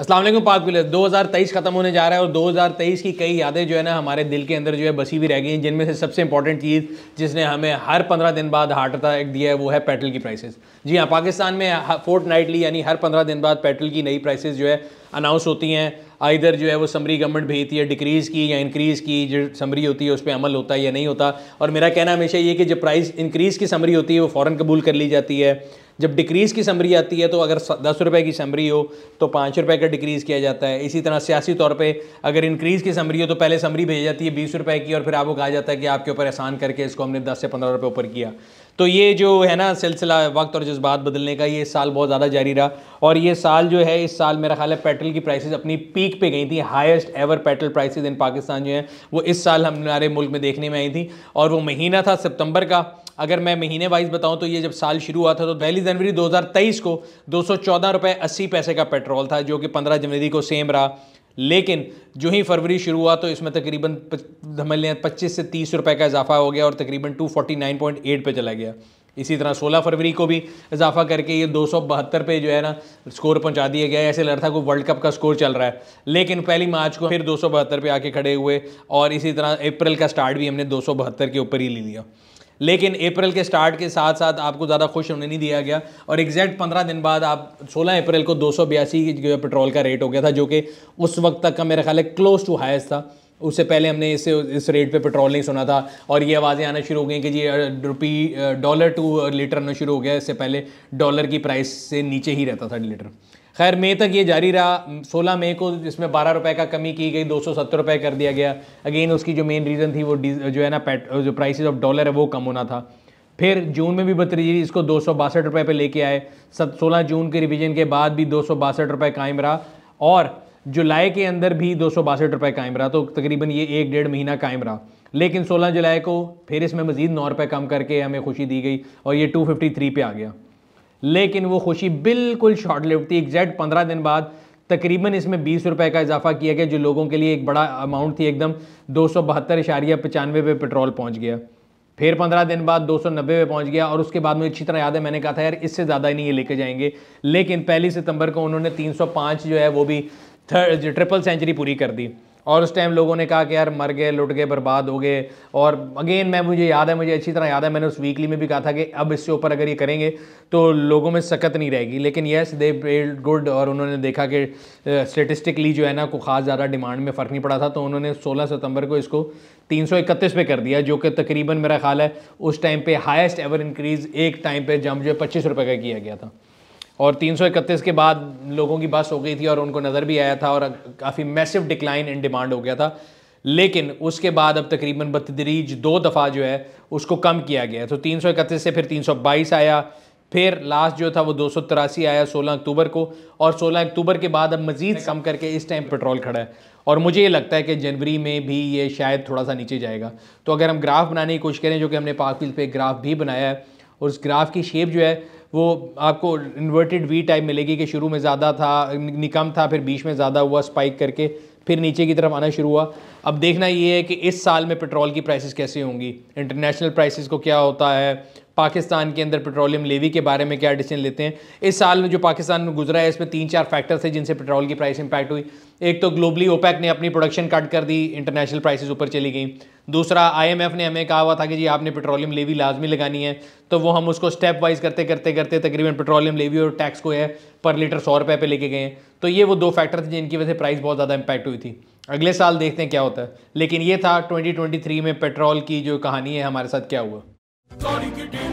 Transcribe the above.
असलम पाक पिलर 2023 ख़त्म होने जा रहा है और 2023 की कई यादें जो है ना हमारे दिल के अंदर जो है बसी भी रह गई हैं जिनमें से सबसे इंपॉर्टेंट चीज़ जिसने हमें हर 15 दिन बाद हार्ट अटैक दिया है वो है पेट्रोल की प्राइसेस जी हाँ पाकिस्तान में फोर्ट नाइटली यानी हर 15 दिन बाद पेट्रोल की नई प्राइसेस जो है अनाउंस होती हैं आइधर जो है वो समरी गवर्नमेंट भेजती है डिक्रीज़ की या इंक्रीज़ की जो समरी होती है उस पर अमल होता है या नहीं होता और मेरा कहना हमेशा ये कि जब प्राइस इंक्रीज़ की समरी होती है वो फ़ौरन कबूल कर ली जाती है जब डिक्रीज़ की समरी आती है तो अगर दस रुपये की समरी हो तो पाँच रुपये का डिक्रीज़ किया जाता है इसी तरह सियासी तौर पे अगर इंक्रीज़ की समरी हो तो पहले समरी भेजी जाती है बीस रुपये की और फिर आपको कहा जाता है कि आपके ऊपर एहसान करके इसको हमने दस से पंद्रह रुपये ऊपर किया तो ये जो है ना सिलसिला वक्त और जज्बात बदलने का ये साल बहुत ज़्यादा जारी रहा और ये साल जो है इस साल मेरा ख्याल है पेट्रोल की प्राइसेस अपनी पीक पे गई थी highest ever petrol prices in Pakistan जो है वो इस साल हमारे मुल्क में देखने में आई थी और वो महीना था सितंबर का अगर मैं महीने वाइज बताऊं तो ये जब साल शुरू हुआ था तो पहली जनवरी 2023 को दो सौ पैसे का पेट्रोल था जो कि 15 जनवरी को सेम रहा लेकिन जो ही फरवरी शुरू हुआ तो इसमें तकरीबन समझ लें पच्चीस से तीस रुपये का इजाफा हो गया और तकरीबन two forty nine point eight पर चला गया इसी तरह 16 फरवरी को भी इजाफा करके ये दो पे जो है ना स्कोर पहुंचा दिया गया ऐसे लग रहा था कि वर्ल्ड कप का स्कोर चल रहा है लेकिन पहली मार्च को फिर दो पे आके खड़े हुए और इसी तरह अप्रैल का स्टार्ट भी हमने दो के ऊपर ही ले लिया लेकिन अप्रैल के स्टार्ट के साथ साथ आपको ज़्यादा खुश होने नहीं दिया गया और एग्जैक्ट पंद्रह दिन बाद आप सोलह अप्रैल को दो सौ पेट्रोल का रेट हो गया था जो कि उस वक्त तक का मेरा ख्याल है क्लोज टू हाइस्ट था उससे पहले हमने इसे इस रेट पे पेट्रोल नहीं सुना था और ये आवाज़ें आना शुरू हो गई कि जी रुपी डॉलर टू लीटर आना शुरू हो गया इससे पहले डॉलर की प्राइस से नीचे ही रहता था लीटर खैर मई तक ये जारी रहा 16 मई को जिसमें बारह रुपए का कमी की गई दो रुपए कर दिया गया अगेन उसकी जो मेन रीज़न थी वो जो है ना पेट जो प्राइसेस ऑफ डॉलर है वो कम होना था फिर जून में भी बतरीजी इसको दो सौ बासठ रुपये पर लेके आए सत सोलह जून के रिविजन के बाद भी दो सौ बासठ रुपये कायम रहा और जुलाई के अंदर भी दो सौ बासठ रुपये कायम रहा तो तकरीबन ये एक डेढ़ महीना कायम रहा लेकिन सोलह जुलाई को फिर इसमें मज़ीद नौ रुपये कम करके हमें खुशी दी गई और ये टू फिफ्टी थ्री पे आ गया लेकिन वो खुशी बिल्कुल शॉर्ट लिफ्ट थी एग्जैक्ट पंद्रह दिन बाद तकरीबन इसमें बीस रुपए का इजाफा किया गया जो लोगों के लिए एक बड़ा अमाउंट थी एकदम दो सौ बहत्तर इशारिया पचानवे पे पेट्रोल पहुंच गया फिर पंद्रह दिन बाद दो सौ नब्बे पे पहुंच गया और उसके बाद मुझे अच्छी तरह याद है मैंने कहा था यार इससे ज़्यादा नहीं ये लेके जाएंगे लेकिन पहली सितंबर को उन्होंने तीन सौ पाँच जो है वो भी ट्रिपल सेंचुरी पूरी कर दी और उस टाइम लोगों ने कहा कि यार मर गए लुट गए बर्बाद हो गए और अगेन मैं मुझे याद है मुझे अच्छी तरह याद है मैंने उस वीकली में भी कहा था कि अब इससे ऊपर अगर ये करेंगे तो लोगों में सकत नहीं रहेगी लेकिन येस दे पेड गुड और उन्होंने देखा कि स्टेटिस्टिकली जो है ना को खास ज़्यादा डिमांड में फ़र्क नहीं पड़ा था तो उन्होंने सोलह सितम्बर को इसको तीन सौ इकतीस पे कर दिया जो कि तकरीबन मेरा ख्याल है उस टाइम पे हाईएस्ट एवर इंक्रीज़ एक टाइम पे जम जो है पच्चीस रुपये का किया गया था और तीन के बाद लोगों की बस हो गई थी और उनको नज़र भी आया था और काफ़ी मैसिव डिक्लाइन इन डिमांड हो गया था लेकिन उसके बाद अब तकरीबन बतदरीज दो दफ़ा जो है उसको कम किया गया तो तीन से फिर तीन आया फिर लास्ट जो था वो दो आया 16 अक्टूबर को और 16 अक्टूबर के बाद अब मज़ीद कम करके इस टाइम पेट्रोल खड़ा है और मुझे ये लगता है कि जनवरी में भी ये शायद थोड़ा सा नीचे जाएगा तो अगर हम ग्राफ बनाने की कोशिश करें जो कि हमने पाकफील्ड पे ग्राफ भी बनाया है और उस ग्राफ की शेप जो है वो आपको इन्वर्टेड वी टाइप मिलेगी कि शुरू में ज़्यादा था निकम था फिर बीच में ज़्यादा हुआ स्पाइक करके फिर नीचे की तरफ आना शुरू हुआ अब देखना ये है कि इस साल में पेट्रोल की प्राइसेस कैसे होंगी इंटरनेशनल प्राइसेस को क्या होता है पाकिस्तान के अंदर पेट्रोलियम लेवी के बारे में क्या डिसीजन लेते हैं इस साल में जो पाकिस्तान में गुजरा है इसमें तीन चार फैक्टर्स थे जिनसे पेट्रोल की प्राइस इंपैक्ट हुई एक तो ग्लोबली ओपैक ने अपनी प्रोडक्शन कट कर दी इंटरनेशनल प्राइसेस ऊपर चली गई दूसरा आईएमएफ ने हमें कहा हुआ था कि जी आपने पेट्रोलियम लेवी लाजमी लगानी है तो वो हम उसको स्टेप वाइज करते करते करते तकरीबन पेट्रोलियम लेवी और टैक्स को है पर लीटर सौ रुपये पर लेके गए तो ये वो दो फैक्टर थे जिनकी वजह से प्राइस बहुत ज़्यादा इंपैक्ट हुई थी अगले साल देखते हैं क्या होता है लेकिन ये था 2023 में पेट्रोल की जो कहानी है हमारे साथ क्या हुआ